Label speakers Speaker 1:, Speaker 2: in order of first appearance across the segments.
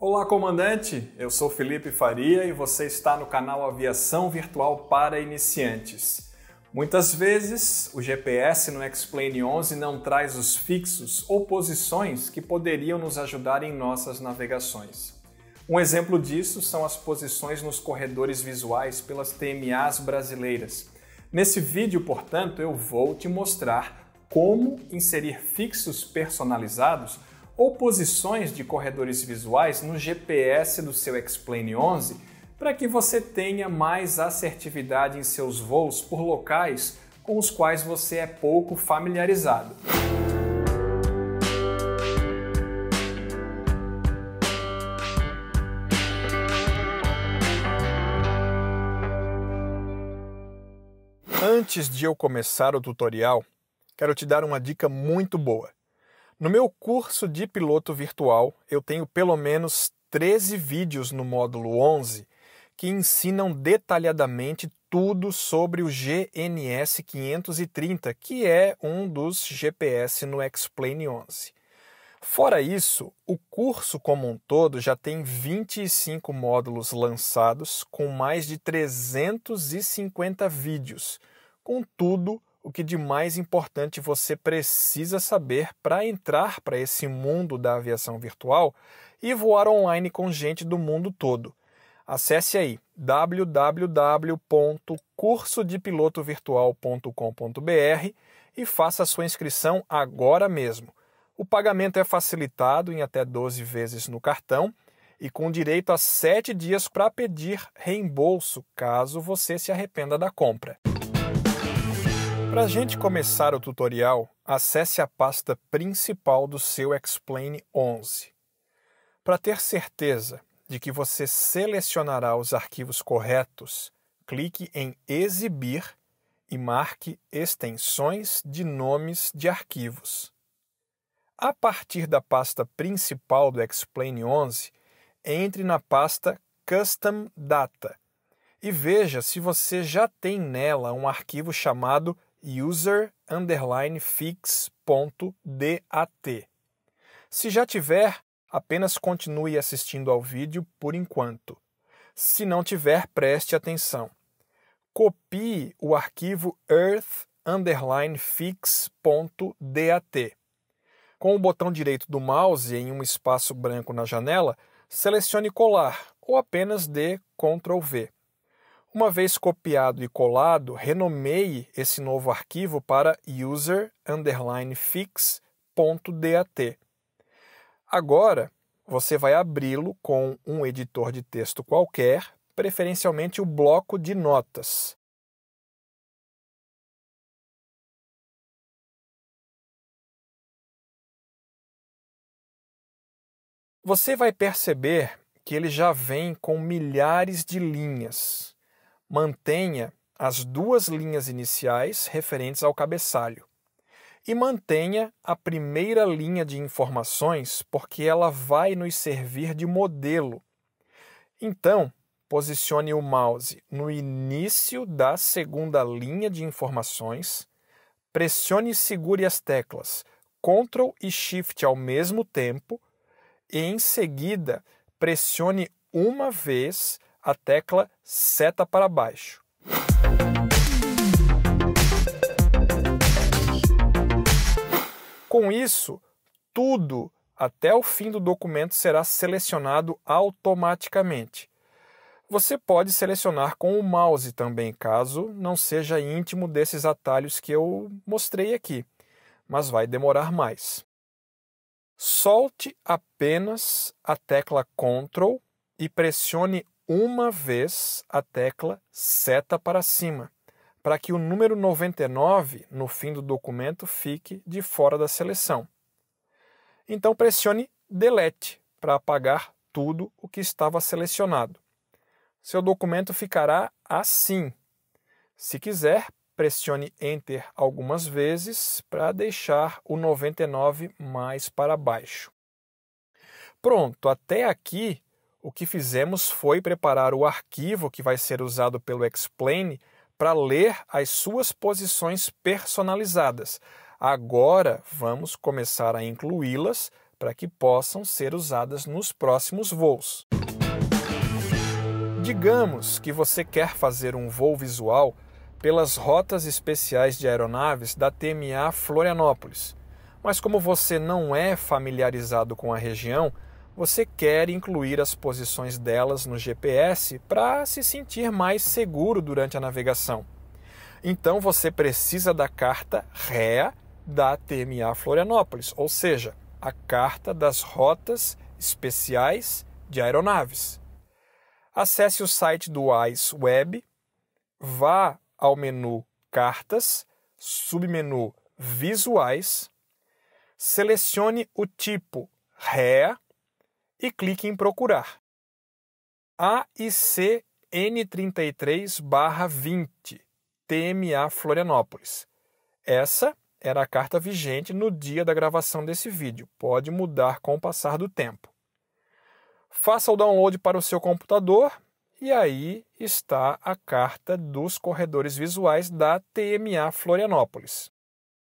Speaker 1: Olá, comandante! Eu sou Felipe Faria e você está no canal Aviação Virtual para Iniciantes. Muitas vezes, o GPS no Xplane 11 não traz os fixos ou posições que poderiam nos ajudar em nossas navegações. Um exemplo disso são as posições nos corredores visuais pelas TMAs brasileiras. Nesse vídeo, portanto, eu vou te mostrar como inserir fixos personalizados ou posições de corredores visuais no GPS do seu Explane 11 para que você tenha mais assertividade em seus voos por locais com os quais você é pouco familiarizado. Antes de eu começar o tutorial, quero te dar uma dica muito boa. No meu curso de piloto virtual, eu tenho pelo menos 13 vídeos no módulo 11 que ensinam detalhadamente tudo sobre o GNS 530, que é um dos GPS no Explain 11. Fora isso, o curso como um todo já tem 25 módulos lançados com mais de 350 vídeos, com tudo o que de mais importante você precisa saber para entrar para esse mundo da aviação virtual e voar online com gente do mundo todo. Acesse aí www.cursodepilotovirtual.com.br e faça sua inscrição agora mesmo. O pagamento é facilitado em até 12 vezes no cartão e com direito a 7 dias para pedir reembolso caso você se arrependa da compra. Para a gente começar o tutorial, acesse a pasta principal do seu Explain 11. Para ter certeza de que você selecionará os arquivos corretos, clique em Exibir e marque Extensões de Nomes de Arquivos. A partir da pasta principal do Explain 11, entre na pasta Custom Data e veja se você já tem nela um arquivo chamado user underline Se já tiver, apenas continue assistindo ao vídeo por enquanto. Se não tiver, preste atenção. Copie o arquivo earth underline Com o botão direito do mouse em um espaço branco na janela, selecione colar ou apenas dê Ctrl V. Uma vez copiado e colado, renomeie esse novo arquivo para user_fix.dat. Agora, você vai abri-lo com um editor de texto qualquer, preferencialmente o bloco de notas. Você vai perceber que ele já vem com milhares de linhas. Mantenha as duas linhas iniciais referentes ao cabeçalho e mantenha a primeira linha de informações, porque ela vai nos servir de modelo. Então, posicione o mouse no início da segunda linha de informações, pressione e segure as teclas Ctrl e Shift ao mesmo tempo e, em seguida, pressione uma vez a tecla seta para baixo. Com isso, tudo até o fim do documento será selecionado automaticamente. Você pode selecionar com o mouse também, caso não seja íntimo desses atalhos que eu mostrei aqui, mas vai demorar mais. Solte apenas a tecla Ctrl e pressione uma vez a tecla seta para cima, para que o número 99 no fim do documento fique de fora da seleção. Então pressione Delete para apagar tudo o que estava selecionado. Seu documento ficará assim. Se quiser, pressione Enter algumas vezes para deixar o 99 mais para baixo. Pronto, até aqui o que fizemos foi preparar o arquivo que vai ser usado pelo Explain para ler as suas posições personalizadas. Agora vamos começar a incluí-las para que possam ser usadas nos próximos voos. Digamos que você quer fazer um voo visual pelas rotas especiais de aeronaves da TMA Florianópolis. Mas como você não é familiarizado com a região, você quer incluir as posições delas no GPS para se sentir mais seguro durante a navegação. Então você precisa da carta REA da TMA Florianópolis, ou seja, a carta das rotas especiais de aeronaves. Acesse o site do ICE Web, vá ao menu Cartas, submenu Visuais, selecione o tipo REA e clique em Procurar. AIC N33-20, TMA Florianópolis. Essa era a carta vigente no dia da gravação desse vídeo, pode mudar com o passar do tempo. Faça o download para o seu computador e aí está a carta dos corredores visuais da TMA Florianópolis.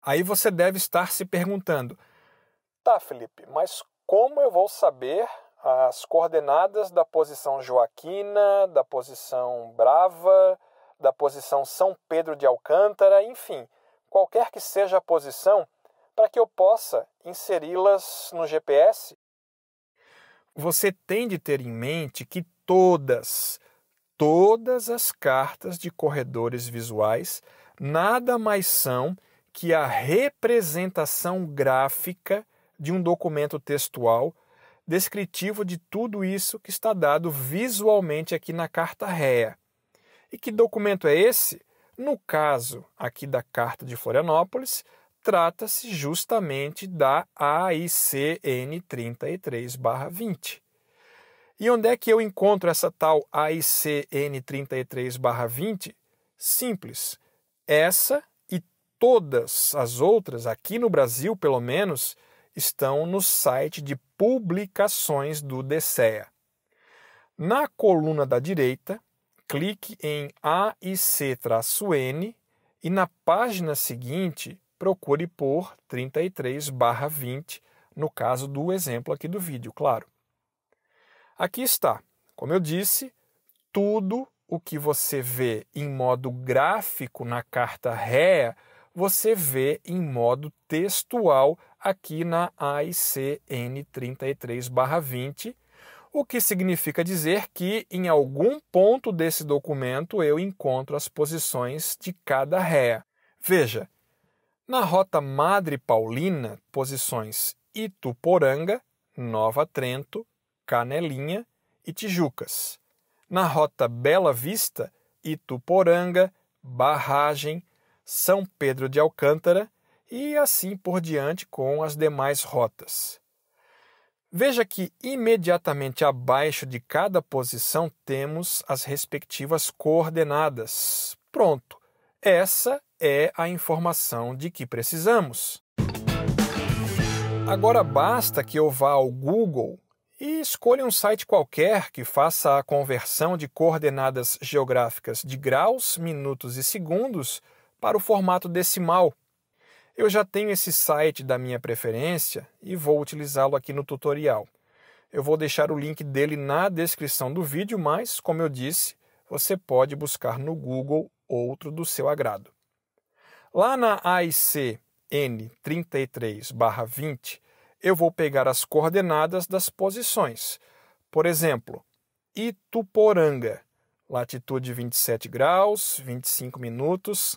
Speaker 1: Aí você deve estar se perguntando: tá, Felipe, mas como eu vou saber as coordenadas da posição Joaquina, da posição Brava, da posição São Pedro de Alcântara, enfim, qualquer que seja a posição, para que eu possa inseri-las no GPS? Você tem de ter em mente que todas, todas as cartas de corredores visuais nada mais são que a representação gráfica de um documento textual descritivo de tudo isso que está dado visualmente aqui na carta réa. E que documento é esse? No caso aqui da Carta de Florianópolis, trata-se justamente da AICN 33-20. E onde é que eu encontro essa tal AICN 33-20? Simples. Essa e todas as outras, aqui no Brasil pelo menos, estão no site de publicações do DSEA. Na coluna da direita, clique em AIC-N e na página seguinte procure por 33/20, no caso do exemplo aqui do vídeo, claro. Aqui está, como eu disse, tudo o que você vê em modo gráfico na carta Ré você vê em modo textual aqui na AICN 33/20, o que significa dizer que em algum ponto desse documento eu encontro as posições de cada ré. Veja, na rota Madre Paulina, posições Ituporanga, Nova Trento, Canelinha e Tijucas. Na rota Bela Vista, Ituporanga, Barragem, são Pedro de Alcântara e assim por diante com as demais rotas. Veja que imediatamente abaixo de cada posição temos as respectivas coordenadas. Pronto, essa é a informação de que precisamos. Agora basta que eu vá ao Google e escolha um site qualquer que faça a conversão de coordenadas geográficas de graus, minutos e segundos para o formato decimal. Eu já tenho esse site da minha preferência e vou utilizá-lo aqui no tutorial. Eu vou deixar o link dele na descrição do vídeo, mas, como eu disse, você pode buscar no Google outro do seu agrado. Lá na AIC N33-20, eu vou pegar as coordenadas das posições. Por exemplo, Ituporanga, latitude 27 graus, 25 minutos,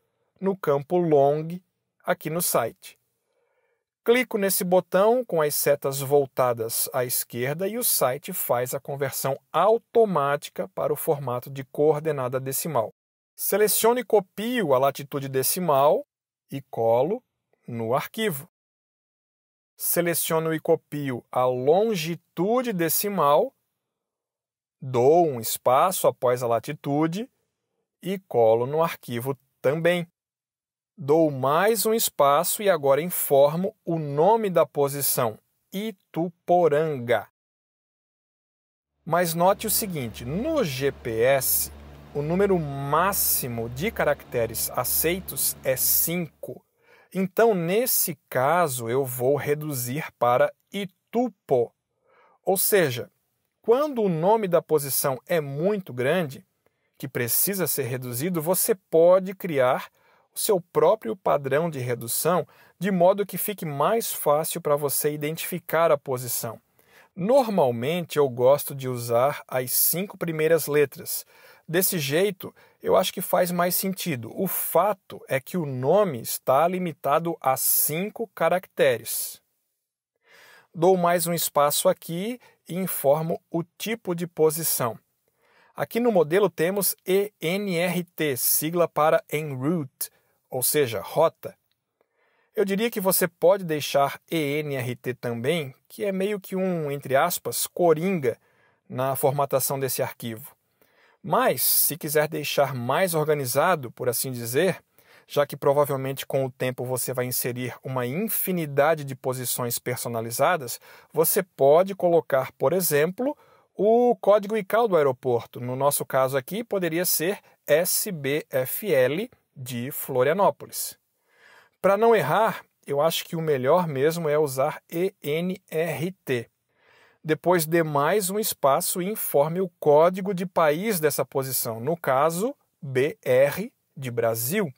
Speaker 1: no campo long aqui no site. Clico nesse botão com as setas voltadas à esquerda e o site faz a conversão automática para o formato de coordenada decimal. Seleciono e copio a latitude decimal e colo no arquivo. Seleciono e copio a longitude decimal, dou um espaço após a latitude e colo no arquivo também. Dou mais um espaço e agora informo o nome da posição: Ituporanga. Mas note o seguinte: no GPS, o número máximo de caracteres aceitos é 5. Então, nesse caso, eu vou reduzir para Itupo. Ou seja, quando o nome da posição é muito grande, que precisa ser reduzido, você pode criar o seu próprio padrão de redução, de modo que fique mais fácil para você identificar a posição. Normalmente eu gosto de usar as cinco primeiras letras. Desse jeito, eu acho que faz mais sentido. O fato é que o nome está limitado a cinco caracteres. Dou mais um espaço aqui e informo o tipo de posição. Aqui no modelo temos ENRT, sigla para en route, ou seja, rota, eu diria que você pode deixar ENRT também, que é meio que um, entre aspas, coringa na formatação desse arquivo. Mas, se quiser deixar mais organizado, por assim dizer, já que provavelmente com o tempo você vai inserir uma infinidade de posições personalizadas, você pode colocar, por exemplo, o código ICAO do aeroporto. No nosso caso aqui, poderia ser SBFL de Florianópolis. Para não errar, eu acho que o melhor mesmo é usar ENRT. Depois dê mais um espaço e informe o código de país dessa posição, no caso, BR de Brasil.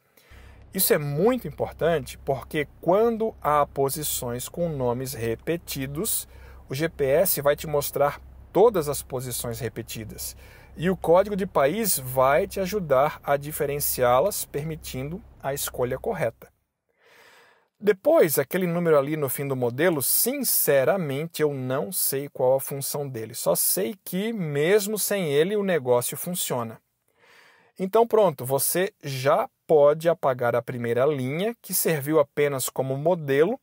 Speaker 1: Isso é muito importante porque quando há posições com nomes repetidos, o GPS vai te mostrar todas as posições repetidas. E o código de país vai te ajudar a diferenciá-las, permitindo a escolha correta. Depois, aquele número ali no fim do modelo, sinceramente eu não sei qual a função dele. Só sei que, mesmo sem ele, o negócio funciona. Então, pronto, você já pode apagar a primeira linha, que serviu apenas como modelo,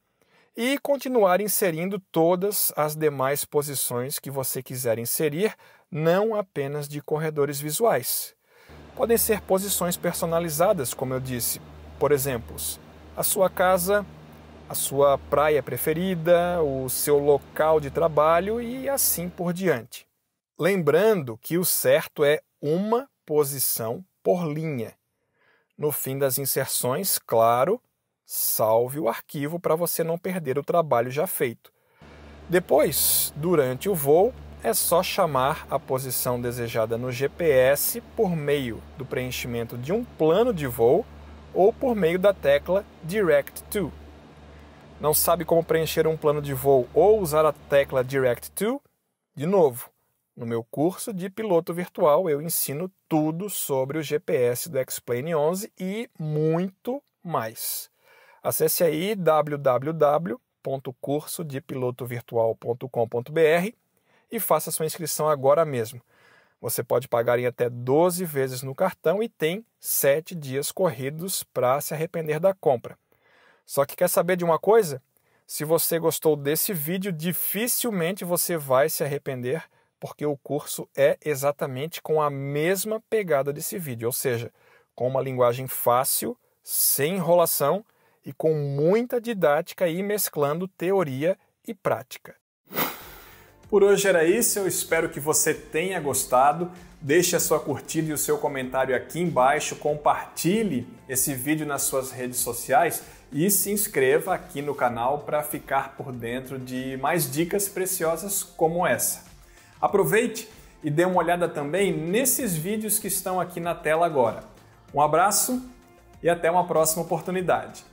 Speaker 1: e continuar inserindo todas as demais posições que você quiser inserir não apenas de corredores visuais. Podem ser posições personalizadas, como eu disse, por exemplo, a sua casa, a sua praia preferida, o seu local de trabalho e assim por diante. Lembrando que o certo é uma posição por linha. No fim das inserções, claro, salve o arquivo para você não perder o trabalho já feito. Depois, durante o voo, é só chamar a posição desejada no GPS por meio do preenchimento de um plano de voo ou por meio da tecla Direct to. Não sabe como preencher um plano de voo ou usar a tecla Direct to? De novo, no meu curso de piloto virtual eu ensino tudo sobre o GPS do X Plane 11 e muito mais. Acesse aí www.cursodepilotovirtual.com.br e faça sua inscrição agora mesmo. Você pode pagar em até 12 vezes no cartão e tem 7 dias corridos para se arrepender da compra. Só que quer saber de uma coisa? Se você gostou desse vídeo, dificilmente você vai se arrepender, porque o curso é exatamente com a mesma pegada desse vídeo, ou seja, com uma linguagem fácil, sem enrolação e com muita didática e mesclando teoria e prática. Por hoje era isso, eu espero que você tenha gostado. Deixe a sua curtida e o seu comentário aqui embaixo, compartilhe esse vídeo nas suas redes sociais e se inscreva aqui no canal para ficar por dentro de mais dicas preciosas como essa. Aproveite e dê uma olhada também nesses vídeos que estão aqui na tela agora. Um abraço e até uma próxima oportunidade.